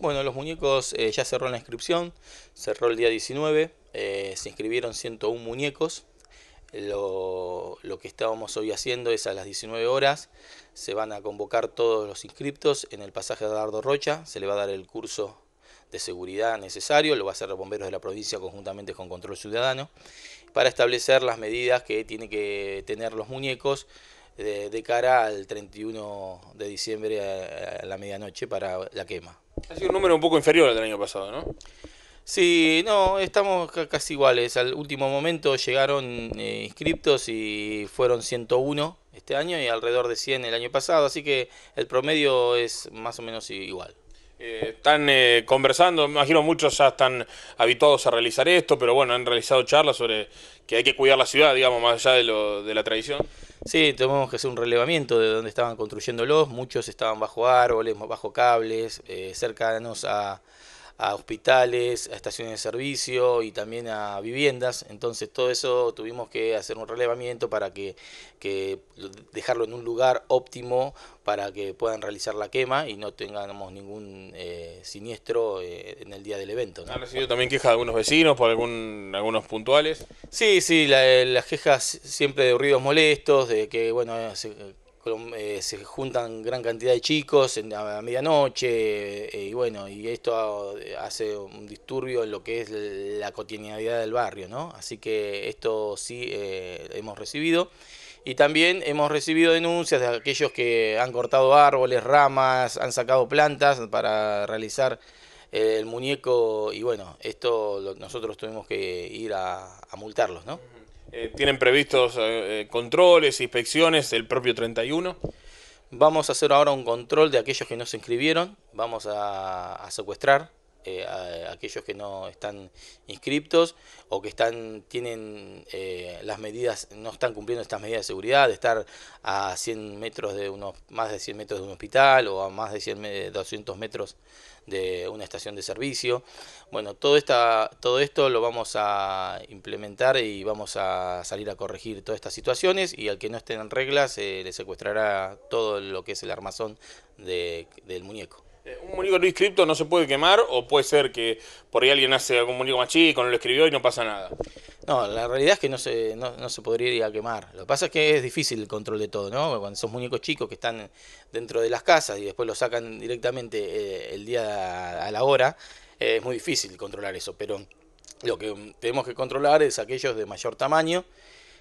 Bueno, los muñecos eh, ya cerró la inscripción, cerró el día 19, eh, se inscribieron 101 muñecos. Lo, que estábamos hoy haciendo es a las 19 horas se van a convocar todos los inscriptos en el pasaje de Dardo Rocha, se le va a dar el curso de seguridad necesario, lo va a hacer los bomberos de la provincia conjuntamente con Control Ciudadano, para establecer las medidas que tienen que tener los muñecos de, cara al 31 de diciembre a la medianoche para la quema. Ha sido un número un poco inferior al del año pasado, ¿no? Sí, no, estamos casi iguales. Al último momento llegaron eh, inscriptos y fueron 101 este año y alrededor de 100 el año pasado, así que el promedio es más o menos igual. Eh, están eh, conversando, me imagino muchos ya están habituados a realizar esto, pero bueno, han realizado charlas sobre que hay que cuidar la ciudad, digamos, más allá de, lo, de la tradición. Sí, tenemos que hacer un relevamiento de donde estaban construyéndolos, muchos estaban bajo árboles, bajo cables, eh, cercanos a, a hospitales, a estaciones de servicio y también a viviendas. Entonces todo eso tuvimos que hacer un relevamiento para que, dejarlo en un lugar óptimo para que puedan realizar la quema y no tengamos ningún eh, siniestro eh, en el día del evento. ¿Han recibido también quejas de algunos vecinos por algún, algunos puntuales? Sí, sí, las quejas siempre de ruidos molestos, de que bueno, se, eh, se juntan gran cantidad de chicos a, medianoche eh, y bueno, y esto hace un disturbio en lo que es la cotidianidad del barrio, ¿no? Así que esto sí eh, hemos recibido. Y también hemos recibido denuncias de aquellos que han cortado árboles, ramas, han sacado plantas para realizar el muñeco y bueno, esto nosotros tuvimos que ir a, a multarlos, ¿no? Eh, ¿Tienen previstos eh, eh, controles, inspecciones el propio 31? Vamos a hacer ahora un control de aquellos que no se inscribieron. Vamos a secuestrar eh, a, aquellos que no están inscriptos o que están tienen eh, las medidas no están cumpliendo estas medidas de seguridad de estar a 100 metros de unos más de 100 metros de un hospital o a más de 100 200 metros de una estación de servicio bueno todo esta todo esto lo vamos a implementar y vamos a salir a corregir todas estas situaciones y al que no estén en reglas se le secuestrará todo lo que es el armazón del muñeco eh, un muñeco Luis inscripto no se puede quemar o puede ser que por ahí alguien hace algún muñeco más chico, no lo escribió y no pasa nada. No, la realidad es que no se, no, ir se podría quemar. Lo que pasa es que es difícil el control de todo, ¿no? Cuando son muñecos chicos que están dentro de las casas y después lo sacan directamente eh, el día a la hora, eh, es muy difícil controlar eso. Pero lo que tenemos que controlar es aquellos de mayor tamaño,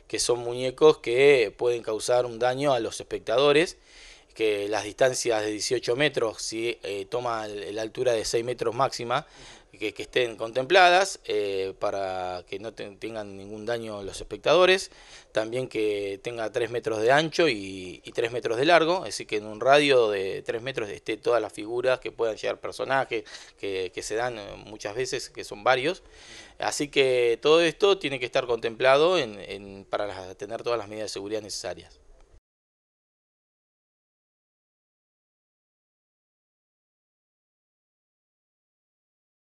que son muñecos que pueden causar un daño a los espectadores que las distancias de 18 metros, si eh, toma la altura de 6 metros máxima, que, estén contempladas eh, para que no tengan ningún daño los espectadores. También que tenga 3 metros de ancho y, y 3 metros de largo, así que en un radio de 3 metros esté todas las figuras que puedan llegar personajes que, se dan eh, muchas veces, que son varios. Así que todo esto tiene que estar contemplado para tener todas las medidas de seguridad necesarias.